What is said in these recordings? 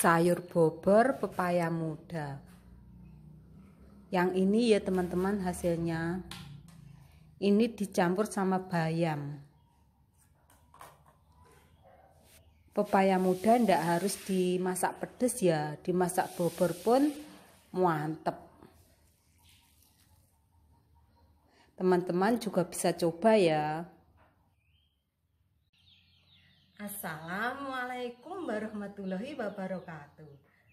sayur bobor pepaya muda yang ini ya teman-teman hasilnya ini dicampur sama bayam pepaya muda ndak harus dimasak pedes ya dimasak bobor pun mantep teman-teman juga bisa coba ya Assalamualaikum warahmatullahi wabarakatuh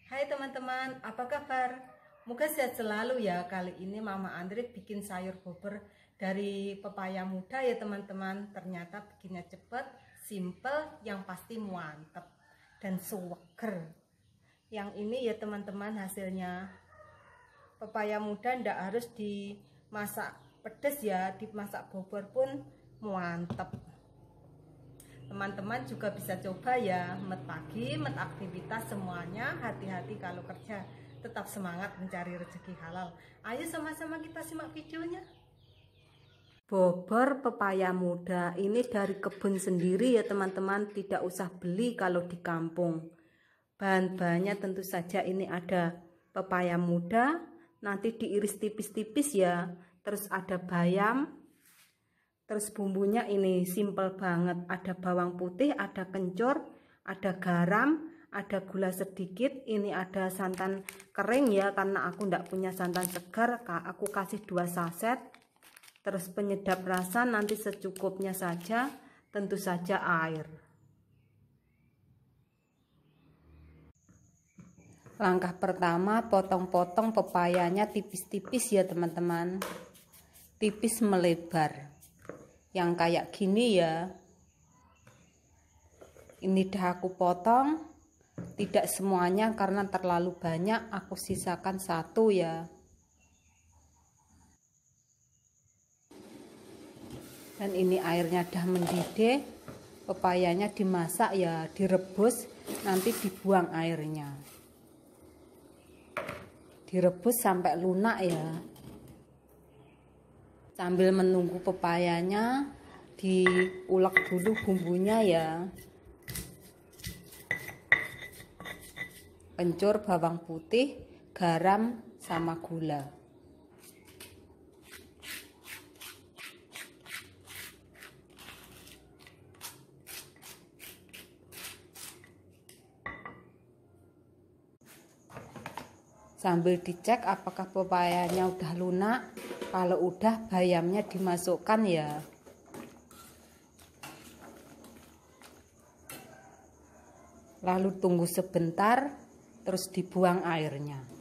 Hai teman-teman, apa kabar? Moga sehat selalu ya Kali ini Mama Andri bikin sayur bobor dari pepaya muda ya teman-teman Ternyata bikinnya cepat, simple, yang pasti mantep dan suweger Yang ini ya teman-teman hasilnya Pepaya muda ndak harus dimasak pedas ya Dimasak bobor pun mantep teman-teman juga bisa coba ya met pagi, met aktivitas semuanya hati-hati kalau kerja tetap semangat mencari rezeki halal ayo sama-sama kita simak videonya Bobor pepaya muda ini dari kebun sendiri ya teman-teman tidak usah beli kalau di kampung bahan-bahannya tentu saja ini ada pepaya muda nanti diiris tipis-tipis ya terus ada bayam Terus bumbunya ini simple banget, ada bawang putih, ada kencur, ada garam, ada gula sedikit, ini ada santan kering ya karena aku ndak punya santan segar, aku kasih dua saset. Terus penyedap rasa nanti secukupnya saja, tentu saja air. Langkah pertama potong-potong pepayanya tipis-tipis ya teman-teman. Tipis melebar yang kayak gini ya ini dah aku potong tidak semuanya karena terlalu banyak aku sisakan satu ya dan ini airnya dah mendidih pepayanya dimasak ya direbus nanti dibuang airnya direbus sampai lunak ya sambil menunggu pepayanya diulek dulu bumbunya ya pencur bawang putih garam sama gula sambil dicek apakah pepayanya udah lunak kalau udah bayamnya dimasukkan ya lalu tunggu sebentar terus dibuang airnya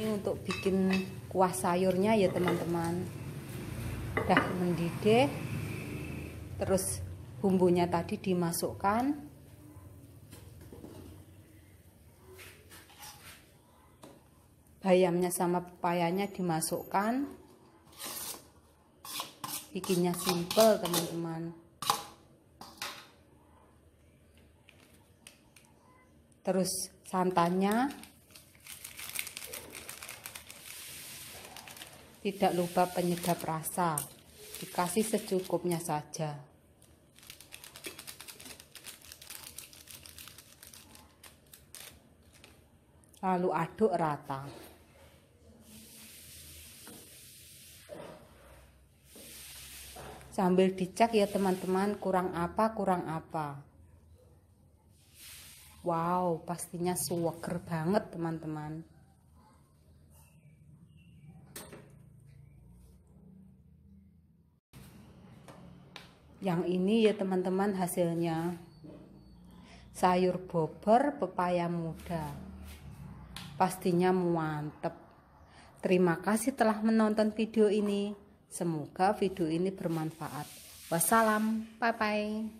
ini untuk bikin kuah sayurnya ya teman-teman udah mendidih terus bumbunya tadi dimasukkan bayamnya sama pepayanya dimasukkan bikinnya simple teman-teman terus santannya Tidak lupa penyedap rasa. Dikasih secukupnya saja. Lalu aduk rata. Sambil dicek ya teman-teman kurang apa kurang apa. Wow, pastinya suweger banget teman-teman. yang ini ya teman-teman hasilnya sayur bobor pepaya muda pastinya muantep terima kasih telah menonton video ini semoga video ini bermanfaat wassalam bye bye